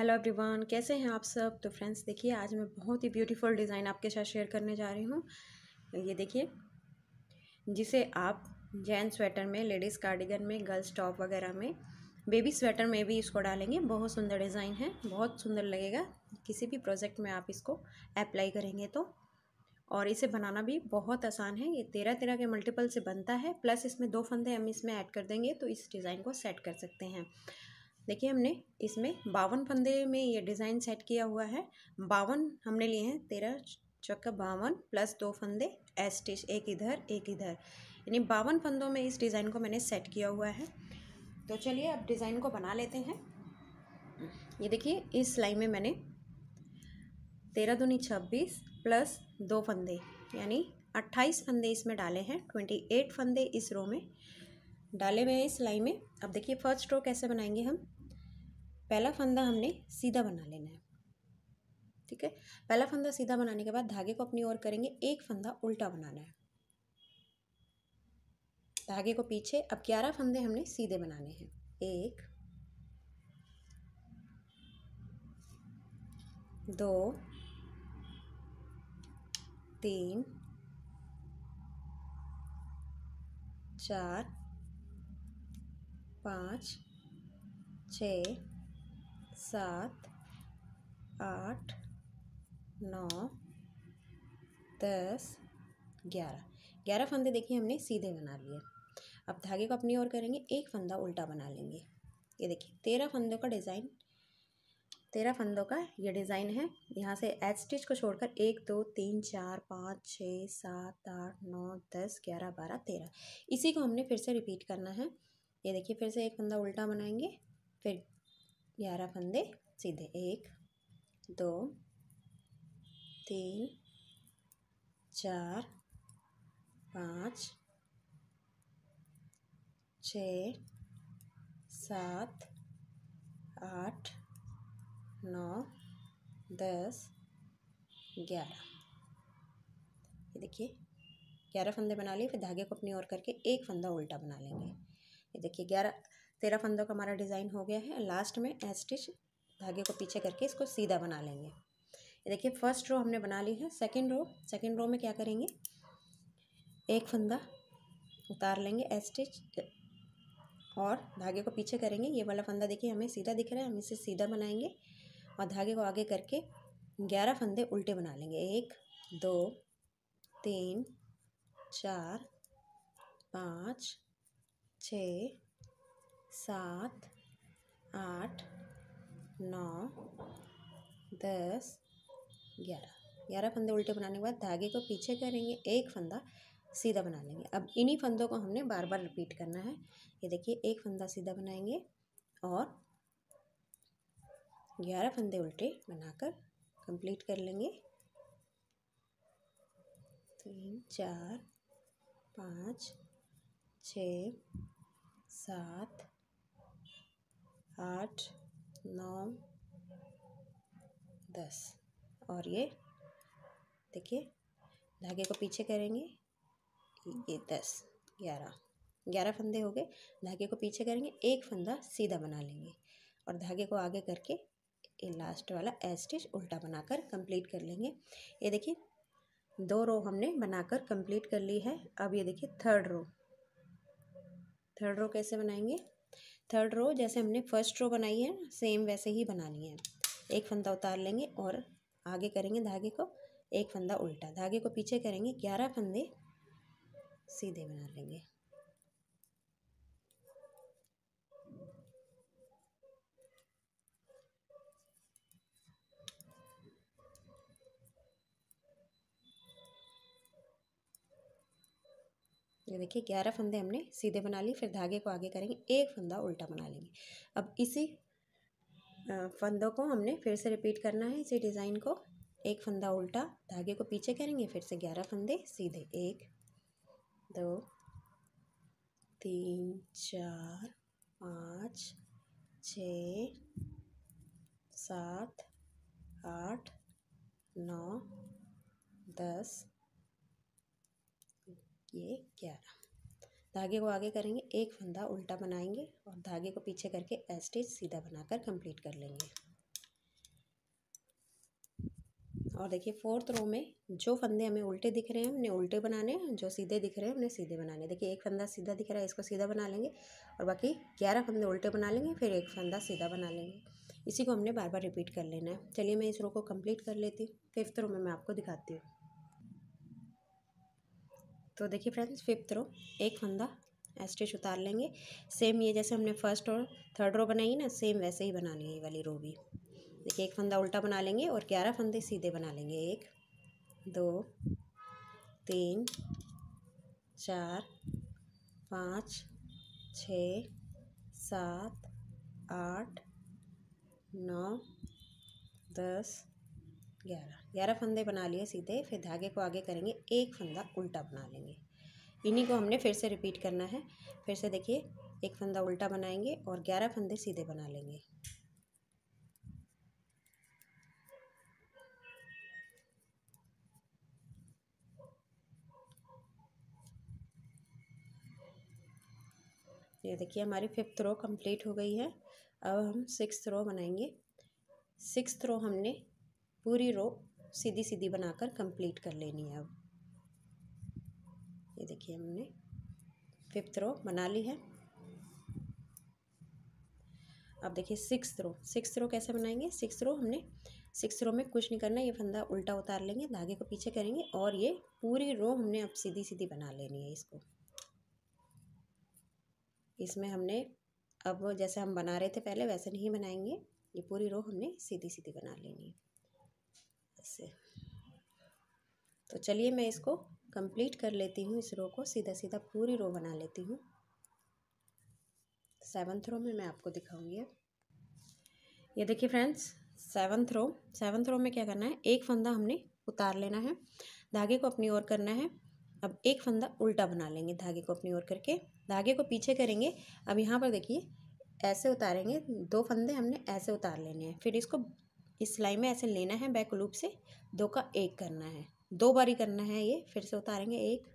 hello everyone कैसे हैं आप सब तो फ्रेंड्स देखिए आज मैं बहुत ही ब्यूटीफुल डिज़ाइन आपके साथ शेयर करने जा रही हूँ ये देखिए जिसे आप जैन स्वेटर में लेडीज़ कार्डिगन में गर्ल्स टॉप वगैरह में बेबी स्वेटर में भी इसको डालेंगे बहुत सुंदर डिज़ाइन है बहुत सुंदर लगेगा किसी भी प्रोजेक्ट में आप इसको अप्लाई करेंगे तो और इसे बनाना भी बहुत आसान है ये तेरह तेरह के मल्टीपल से बनता है प्लस इसमें दो फंदे हम इसमें ऐड कर देंगे तो इस डिज़ाइन को सेट कर सकते हैं देखिए हमने इसमें बावन फंदे में ये डिज़ाइन सेट किया हुआ है बावन हमने लिए हैं तेरह चक्का बावन प्लस दो फंदे एस स्टिच एक इधर एक इधर यानी बावन फंदों में इस डिज़ाइन को मैंने सेट किया हुआ है तो चलिए अब डिज़ाइन को बना लेते हैं ये देखिए इस सिलाई में मैंने तेरह दूनी छब्बीस प्लस दो फंदे यानी अट्ठाईस फंदे इसमें डाले हैं ट्वेंटी एट फंदे इस रो में डाले हुए हैं इस सिलाई में अब देखिए फर्स्ट रो कैसे बनाएंगे हम पहला फंदा हमने सीधा बना लेना है ठीक है पहला फंदा सीधा बनाने के बाद धागे को अपनी ओर करेंगे एक फंदा उल्टा बनाना है धागे को पीछे अब ग्यारह फंदे हमने सीधे बनाने हैं एक दो तीन चार पाँच छ सात आठ नौ दस ग्यारह ग्यारह फंदे देखिए हमने सीधे बना लिए अब धागे को अपनी ओर करेंगे एक फंदा उल्टा बना लेंगे ये देखिए तेरह फंदों का डिज़ाइन तेरह फंदों का ये डिज़ाइन है यहाँ से एच स्टिच को छोड़कर एक दो तीन चार पाँच छः सात आठ नौ दस ग्यारह बारह तेरह इसी को हमने फिर से रिपीट करना है ये देखिए फिर से एक फंदा उल्टा बनाएंगे फिर ग्यारह फंदे सीधे एक दो तीन चार पाँच छ सात आठ नौ दस ग्यारह ये देखिए ग्यारह फंदे बना लिए फिर धागे को अपनी ओर करके एक फंदा उल्टा बना लेंगे ये देखिए ग्यारह तेरह फंदों का हमारा डिज़ाइन हो गया है लास्ट में स्टिच धागे को पीछे करके इसको सीधा बना लेंगे देखिए फर्स्ट रो हमने बना ली है सेकेंड रो सेकेंड रो में क्या करेंगे एक फंदा उतार लेंगे स्टिच और धागे को पीछे करेंगे ये वाला फंदा देखिए हमें सीधा दिख रहा है हम इसे सीधा बनाएंगे और धागे को आगे करके ग्यारह फंदे उल्टे बना लेंगे एक दो तीन चार पाँच छ सात आठ नौ दस ग्यारह ग्यारह फंदे उल्टे बनाने के बाद धागे को पीछे करेंगे एक फंदा सीधा बना लेंगे अब इन्हीं फंदों को हमने बार बार रिपीट करना है ये देखिए एक फंदा सीधा बनाएंगे और ग्यारह फंदे उल्टे बनाकर कंप्लीट कर लेंगे तीन चार पाँच छ सात आठ नौ दस और ये देखिए धागे को पीछे करेंगे ये दस ग्यारह ग्यारह फंदे हो गए धागे को पीछे करेंगे एक फंदा सीधा बना लेंगे और धागे को आगे करके ये लास्ट वाला ए स्टिच उल्टा बनाकर कंप्लीट कर लेंगे ये देखिए दो रो हमने बनाकर कंप्लीट कर ली है अब ये देखिए थर्ड रो थर्ड रो कैसे बनाएंगे थर्ड रो जैसे हमने फर्स्ट रो बनाई है सेम वैसे ही बनानी है एक फंदा उतार लेंगे और आगे करेंगे धागे को एक फंदा उल्टा धागे को पीछे करेंगे ग्यारह फंदे सीधे बना लेंगे ये देखिए ग्यारह फंदे हमने सीधे बना लिए फिर धागे को आगे करेंगे एक फंदा उल्टा बना लेंगे अब इसी फंदों को हमने फिर से रिपीट करना है इसी डिज़ाइन को एक फंदा उल्टा धागे को पीछे करेंगे फिर से ग्यारह फंदे सीधे एक दो तीन चार पाँच छ सात आठ नौ दस ये ग्यारह धागे को आगे करेंगे एक फंदा उल्टा बनाएंगे और धागे को पीछे करके एस्टेज सीधा बनाकर कंप्लीट कर लेंगे और देखिए फोर्थ रो में जो फंदे हमें उल्टे दिख रहे हैं हमने उल्टे बनाने जो सीधे दिख रहे हैं हमने सीधे बनाने देखिए एक फंदा सीधा दिख रहा है इसको सीधा बना लेंगे और बाकी ग्यारह फंदे उल्टे बना लेंगे फिर एक फंदा सीधा बना लेंगे इसी को हमने बार बार रिपीट कर लेना है चलिए मैं इस रो को कंप्लीट कर लेती हूँ फिफ्थ रो में मैं आपको दिखाती हूँ तो देखिए फ्रेंड्स फिफ्थ रो एक फंदा स्टिच उतार लेंगे सेम ये जैसे हमने फर्स्ट और थर्ड रो बनाई ना सेम वैसे ही बनानी है ये वाली रो भी देखिए एक फंदा उल्टा बना लेंगे और ग्यारह फंदे सीधे बना लेंगे एक दो तीन चार पाँच छ सात आठ नौ दस ग्यारह ग्यारह फंदे बना लिए सीधे फिर धागे को आगे करेंगे एक फंदा उल्टा बना लेंगे इन्हीं को हमने फिर से रिपीट करना है फिर से देखिए एक फंदा उल्टा बनाएंगे और ग्यारह फंदे सीधे बना लेंगे ये देखिए हमारी फिफ्थ रो कंप्लीट हो गई है अब हम सिक्स रो बनाएंगे सिक्स रो हमने पूरी रो सीधी सीधी बनाकर कंप्लीट कर लेनी है अब ये देखिए हमने फिफ्थ रो बना ली है अब देखिए सिक्स रो सिक्स रो कैसे बनाएंगे सिक्स रो हमने सिक्स रो में कुछ नहीं करना ये फंदा उल्टा उतार लेंगे धागे को पीछे करेंगे और ये पूरी रो हमने अब सीधी सीधी बना लेनी है इसको इसमें हमने अब जैसे हम बना रहे थे पहले वैसे नहीं बनाएंगे ये पूरी रो हमने सीधी सीधी बना लेनी है से तो चलिए मैं इसको कंप्लीट कर लेती हूँ इस रो को सीधा सीधा पूरी रो बना लेती हूँ सेवन्थ रो में मैं आपको दिखाऊंगी अब ये देखिए friends seventh row seventh row में क्या करना है एक फंदा हमने उतार लेना है धागे को अपनी ओर करना है अब एक फंदा उल्टा बना लेंगे धागे को अपनी ओर करके धागे को पीछे करेंगे अब यहाँ पर देखिए ऐसे उतारेंगे दो फंदे हमने ऐसे उतार लेने हैं फिर इसको इस सिलाई में ऐसे लेना है बैक लूप से दो का एक करना है दो बारी करना है ये फिर से उतारेंगे एक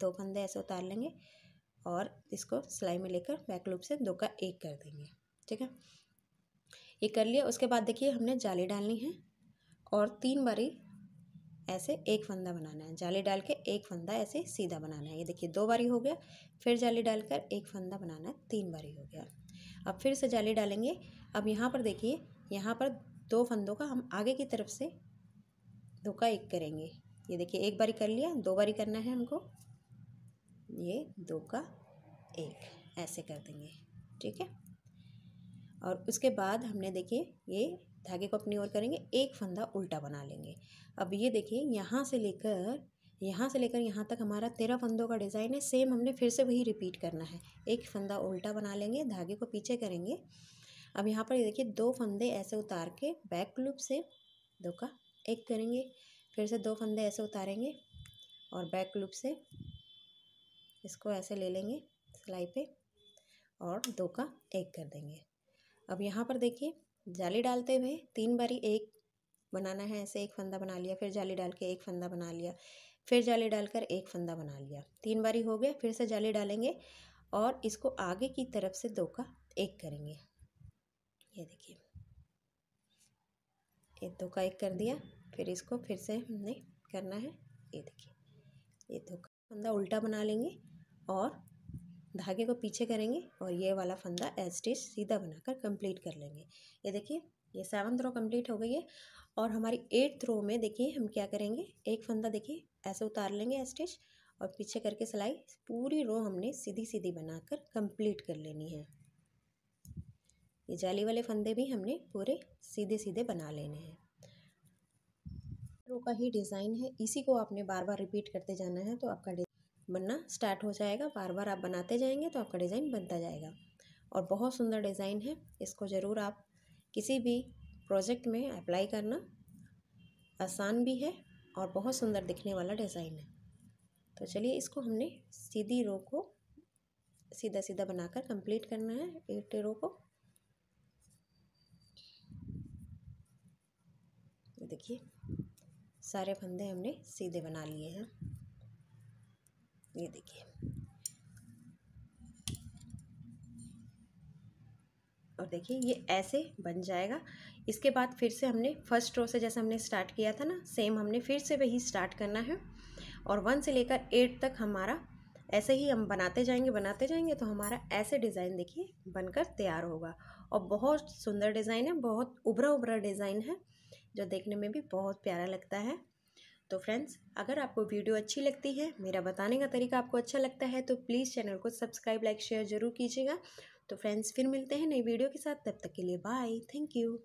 दो फंदे ऐसे उतार लेंगे और इसको सिलाई में लेकर बैक लूप से दो का एक कर देंगे ठीक है ये कर लिया उसके बाद देखिए हमने जाली डालनी है और तीन बारी ऐसे एक फंदा बनाना है जाली डाल के एक फंदा ऐसे सीधा बनाना है ये देखिए दो बारी हो गया फिर जाली डालकर एक फंदा बनाना है तीन बारी हो गया अब फिर से जाली डालेंगे अब यहाँ पर देखिए यहाँ पर दो फंदों का हम आगे की तरफ से दो का एक करेंगे ये देखिए एक बारी कर लिया दो बारी करना है हमको ये दो का एक ऐसे कर देंगे ठीक है और उसके बाद हमने देखिए ये धागे को अपनी ओर करेंगे एक फंदा उल्टा बना लेंगे अब ये देखिए यहाँ से लेकर यहाँ से लेकर यहाँ तक हमारा तेरह फंदों का डिज़ाइन है सेम हमने फिर से वही रिपीट करना है एक फंदा उल्टा बना लेंगे धागे को पीछे करेंगे अब यहाँ पर ये देखिए दो फंदे ऐसे उतार के बैक लूप से दो का एक करेंगे फिर से दो फंदे ऐसे उतारेंगे और बैक लूप से इसको ऐसे ले लेंगे सिलाई पे और दो का एक कर देंगे अब यहाँ पर देखिए जाली डालते हुए तीन बारी एक बनाना है ऐसे एक फंदा बना लिया फिर जाली डाल के एक फंदा बना लिया फिर जाली डालकर एक फंदा बना लिया तीन बारी हो गया फिर से जाली डालेंगे और इसको आगे की तरफ से दो का एक करेंगे ये देखिए ये दो का एक कर दिया फिर इसको फिर से हमने करना है ये देखिए ये दो का फंदा उल्टा बना लेंगे और धागे को पीछे करेंगे और ये वाला फंदा एज स्टिच सीधा बनाकर कंप्लीट कर लेंगे ये देखिए ये सेवन्थ रो कंप्लीट हो गई है और हमारी एट्थ रो में देखिए हम क्या करेंगे एक फंदा देखिए ऐसे उतार लेंगे एज स्टिच और पीछे करके सिलाई पूरी रो हमने सीधी सीधी बनाकर कंप्लीट कर लेनी है ये जाली वाले फंदे भी हमने पूरे सीधे सीधे बना लेने हैं रो का ही डिज़ाइन है इसी को आपने बार बार रिपीट करते जाना है तो आपका बनना स्टार्ट हो जाएगा बार बार आप बनाते जाएंगे तो आपका डिज़ाइन बनता जाएगा और बहुत सुंदर डिज़ाइन है इसको ज़रूर आप किसी भी प्रोजेक्ट में अप्लाई करना आसान भी है और बहुत सुंदर दिखने वाला डिज़ाइन है तो चलिए इसको हमने सीधी रो को सीधा सीधा बनाकर कंप्लीट करना है एट रो को देखिए सारे फंदे हमने सीधे बना लिए हैं ये देखिए और देखिए ये ऐसे बन जाएगा इसके बाद फिर से हमने फर्स्ट रो से जैसे हमने स्टार्ट किया था ना सेम हमने फिर से वही स्टार्ट करना है और वन से लेकर एट तक हमारा ऐसे ही हम बनाते जाएंगे बनाते जाएंगे तो हमारा ऐसे डिज़ाइन देखिए बनकर तैयार होगा और बहुत सुंदर डिज़ाइन है बहुत उभरा उभरा डिज़ाइन है जो देखने में भी बहुत प्यारा लगता है तो फ्रेंड्स अगर आपको वीडियो अच्छी लगती है मेरा बताने का तरीका आपको अच्छा लगता है तो प्लीज़ चैनल को सब्सक्राइब लाइक शेयर ज़रूर कीजिएगा तो फ्रेंड्स फिर मिलते हैं नई वीडियो के साथ तब तक के लिए बाय थैंक यू